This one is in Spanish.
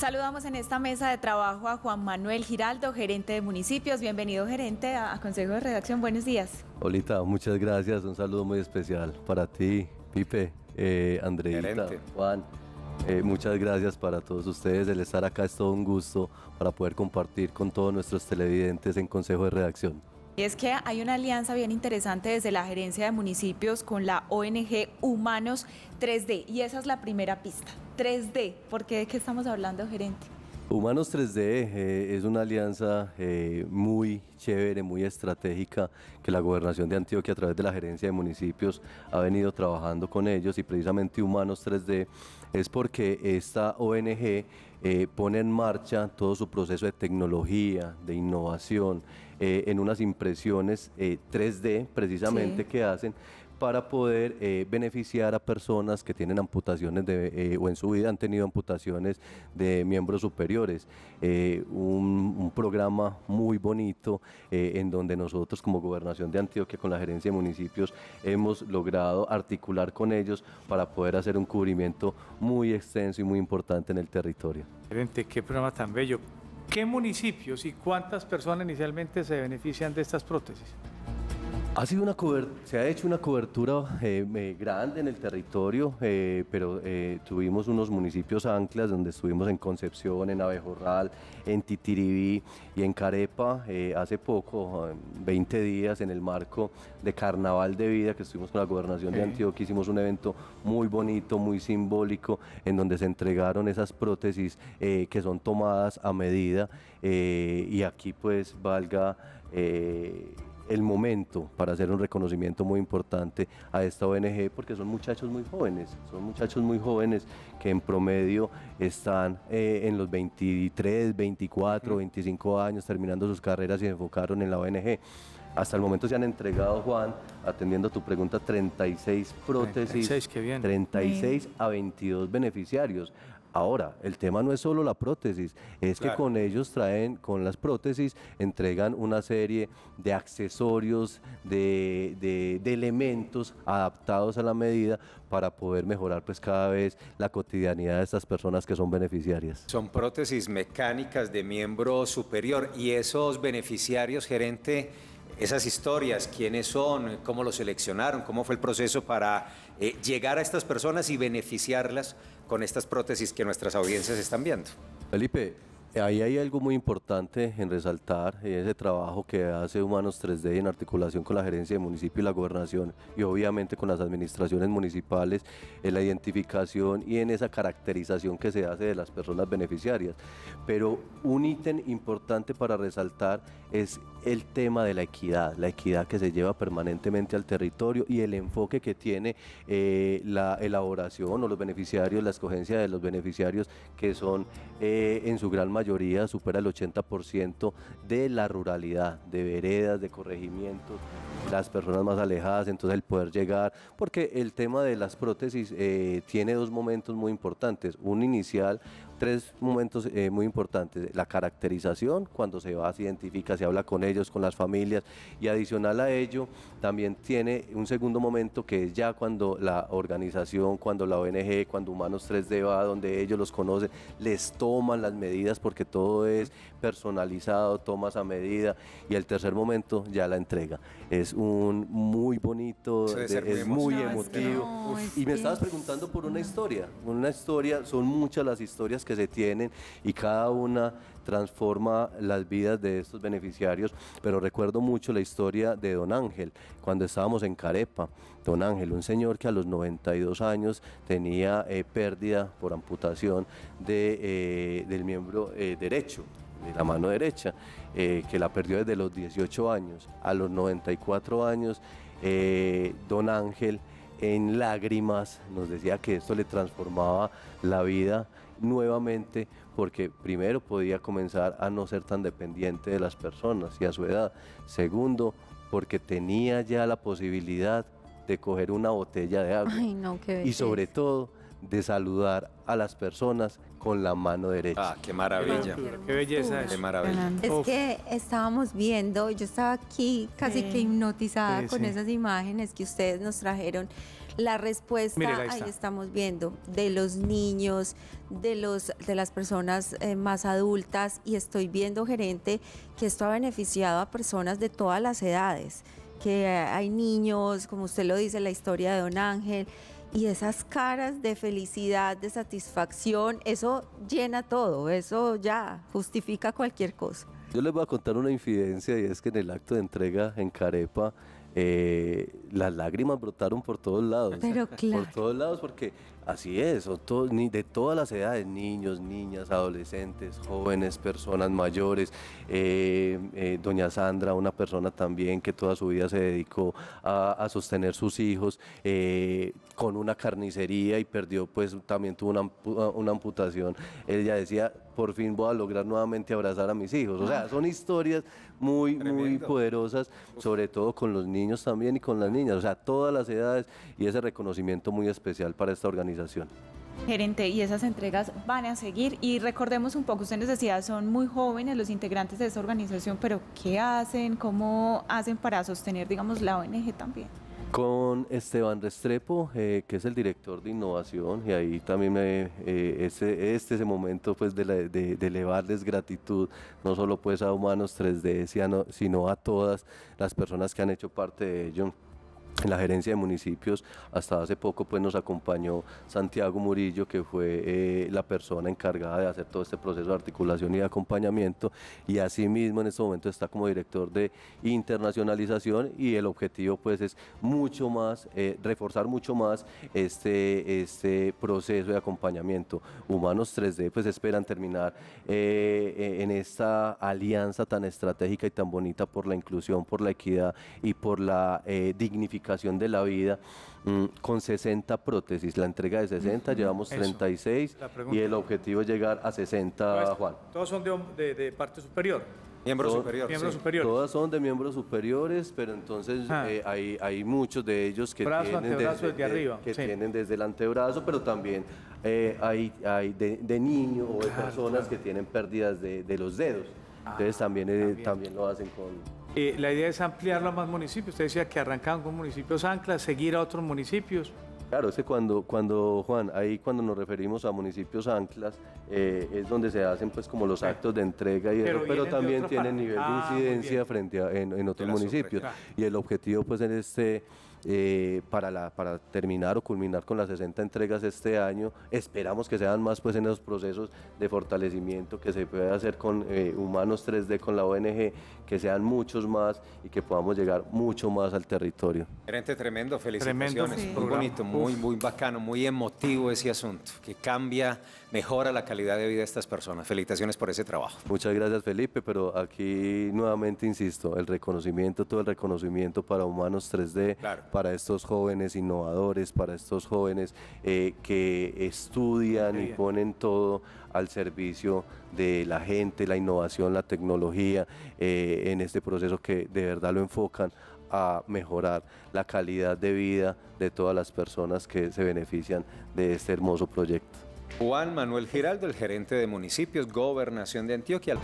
Saludamos en esta mesa de trabajo a Juan Manuel Giraldo, gerente de municipios. Bienvenido, gerente, a Consejo de Redacción. Buenos días. Olita, muchas gracias. Un saludo muy especial para ti, Pipe, eh, Andreita, Juan. Eh, muchas gracias para todos ustedes. El estar acá es todo un gusto para poder compartir con todos nuestros televidentes en Consejo de Redacción. Y es que hay una alianza bien interesante desde la gerencia de municipios con la ONG Humanos 3D y esa es la primera pista. 3D, porque de qué estamos hablando, gerente? Humanos 3D eh, es una alianza eh, muy chévere, muy estratégica que la gobernación de Antioquia a través de la gerencia de municipios ha venido trabajando con ellos y precisamente Humanos 3D es porque esta ONG eh, pone en marcha todo su proceso de tecnología, de innovación, en unas impresiones 3D precisamente que hacen para poder eh, beneficiar a personas que tienen amputaciones de, eh, o en su vida han tenido amputaciones de miembros superiores. Eh, un, programa muy bonito en donde nosotros como Gobernación de Antioquia con la gerencia de municipios hemos logrado articular con ellos para poder hacer un cubrimiento muy extenso y muy importante en el territorio. Gerente, qué programa tan bello. ¿Qué municipios y cuántas personas inicialmente se benefician de estas prótesis? una se ha hecho una cobertura eh, eh, grande en el territorio, eh, pero tuvimos unos municipios anclas donde estuvimos en Concepción, en Abejorral, en Titiribí y en Carepa hace poco, 20 días, en el marco de Carnaval de Vida que estuvimos con la gobernación de Antioquia, hicimos un evento muy bonito, muy simbólico, en donde se entregaron esas prótesis que son tomadas a medida y aquí pues valga el momento para hacer un reconocimiento muy importante a esta ONG porque son muchachos muy jóvenes, son muchachos muy jóvenes que en promedio están eh, en los 23, 24, 25 años terminando sus carreras y se enfocaron en la ONG. Hasta el momento se han entregado, Juan, atendiendo a tu pregunta, 36 prótesis, 36, 36 a 22 beneficiarios. Ahora, el tema no es solo la prótesis, es que con ellos traen, con las prótesis, entregan una serie de accesorios, de, de, elementos adaptados a la medida para poder mejorar pues cada vez la cotidianidad de estas personas que son beneficiarias. Son prótesis mecánicas de miembro superior y esos beneficiarios, gerente, esas historias, quiénes son, cómo los seleccionaron, cómo fue el proceso para eh, llegar a estas personas y beneficiarlas con estas prótesis que nuestras audiencias están viendo. Felipe, ahí hay algo muy importante en resaltar, ese trabajo que hace Humanos 3D en articulación con la gerencia de municipio y la gobernación y obviamente con las administraciones municipales, en la identificación y en esa caracterización que se hace de las personas beneficiarias. Pero un ítem importante para resaltar es el tema de la equidad, la equidad que se lleva permanentemente al territorio y el enfoque que tiene eh, la elaboración o los beneficiarios, la escogencia de los beneficiarios que son eh, en su gran mayoría supera el 80% de la ruralidad, de veredas, de corregimientos, las personas más alejadas, entonces el poder llegar, porque el tema de las prótesis eh, tiene dos momentos muy importantes, un inicial, tres momentos muy importantes, la caracterización, cuando se va, se identifica, se habla con él, ellos, con las familias. Y adicional a ello, también tiene un segundo momento que es ya cuando la organización, cuando la ONG, cuando Humanos 3D va, donde ellos los conocen, les toman las medidas porque todo es personalizado, tomas a medida. Y el tercer momento, ya la entrega. Es un muy bonito, es muy, emotivo. y me estabas preguntando por una historia. Una historia, son muchas las historias que se tienen y cada una transforma las vidas de estos beneficiarios pero recuerdo mucho la historia de don Ángel, cuando estábamos en Carepa. Don Ángel, un señor que a los 92 años tenía eh, pérdida por amputación eh, del miembro eh, derecho de la mano derecha, que la perdió desde los 18 años. A los 94 años, don Ángel en lágrimas, nos decía que esto le transformaba la vida nuevamente porque primero podía comenzar a no ser tan dependiente de las personas y a su edad. Segundo, porque tenía ya la posibilidad de coger una botella de agua. y sobre todo de saludar a las personas con la mano derecha. Ah, qué maravilla. Qué, belleza es. Es que estábamos viendo, yo estaba aquí casi que hipnotizada con esas imágenes que ustedes nos trajeron. La respuesta, ahí, estamos viendo, de los niños, de, los, de las personas eh, más adultas, y estoy viendo, gerente, que esto ha beneficiado a personas de todas las edades, que hay niños, como usted lo dice, la historia de Don Ángel, y esas caras de felicidad, de satisfacción, eso llena todo, eso ya justifica cualquier cosa. Yo les voy a contar una infidencia y es que en el acto de entrega en Carepa eh, las lágrimas brotaron por todos lados. Pero claro. Por todos lados porque Así es, de todas las edades, niños, niñas, adolescentes, jóvenes, personas mayores. Eh, eh, doña Sandra, una persona también que toda su vida se dedicó a, sostener sus hijos eh, con una carnicería y perdió, pues también tuvo ah, una, amputación. Ella decía, por fin voy a lograr nuevamente abrazar a mis hijos. O sea, son historias muy, muy poderosas, sobre todo con los niños también y con las niñas. O sea, todas las edades y ese reconocimiento muy especial para esta organización Gerente, y esas entregas van a seguir. Y recordemos un poco, usted nos decía, son muy jóvenes los integrantes de esa organización, pero ¿qué hacen? ¿Cómo hacen para sostener, digamos, la ONG también? Con Esteban Restrepo, eh, que es el director de innovación, y ahí también me, eh, eh, ese, este es momento pues, de, elevarles gratitud, no solo pues a Humanos 3D, sino a todas las personas que han hecho parte de ello en la gerencia de municipios hasta hace poco pues nos acompañó Santiago Murillo que fue eh, la persona encargada de hacer todo este proceso de articulación y de acompañamiento y asimismo en este momento está como director de internacionalización y el objetivo pues es mucho más eh, reforzar mucho más este, este proceso de acompañamiento Humanos 3D pues esperan terminar eh, en esta alianza tan estratégica y tan bonita por la inclusión por la equidad y por la dignificación de la vida, mm, con 60 prótesis, la entrega de 60, llevamos 36 y el objetivo es llegar a 60, Juan. Todos son de, parte superior. Miembros superiores. Todas son de miembros superiores, pero entonces ah. eh, hay, hay muchos de ellos que, tienen, desde, arriba. que desde el antebrazo, pero también eh, hay, hay de, niños o de personas que tienen pérdidas de los dedos. Ustedes ah, eh, también, también. lo hacen con, eh, la idea es ampliarlo a más municipios. Usted decía que arrancaban con municipios anclas, seguir a otros municipios. Claro, es cuando, cuando Juan, ahí cuando nos referimos a municipios anclas, eh, es donde se hacen pues como los actos de entrega y pero, pero también tienen nivel de ah, incidencia frente a, en, otros municipios. Y el objetivo pues en este eh, para, la, para terminar o culminar con las 60 entregas este año. Esperamos que sean más pues en esos procesos de fortalecimiento que se puede hacer con eh, Humanos 3D, con la ONG, que sean muchos más y que podamos llegar mucho más al territorio. Gerente tremendo, felicitaciones. Muy bonito, muy, muy bacano, muy emotivo ese asunto, que cambia, mejora la calidad de vida de estas personas. Felicitaciones por ese trabajo. Muchas gracias Felipe, pero aquí nuevamente insisto, el reconocimiento, todo el reconocimiento para Humanos 3D, claro para estos jóvenes innovadores, para estos jóvenes eh, que estudian y ponen todo al servicio de la gente, la innovación, la tecnología, eh, en este proceso que de verdad lo enfocan a mejorar la calidad de vida de todas las personas que se benefician de este hermoso proyecto. Juan Manuel Giraldo, el gerente de municipios, Gobernación de Antioquia.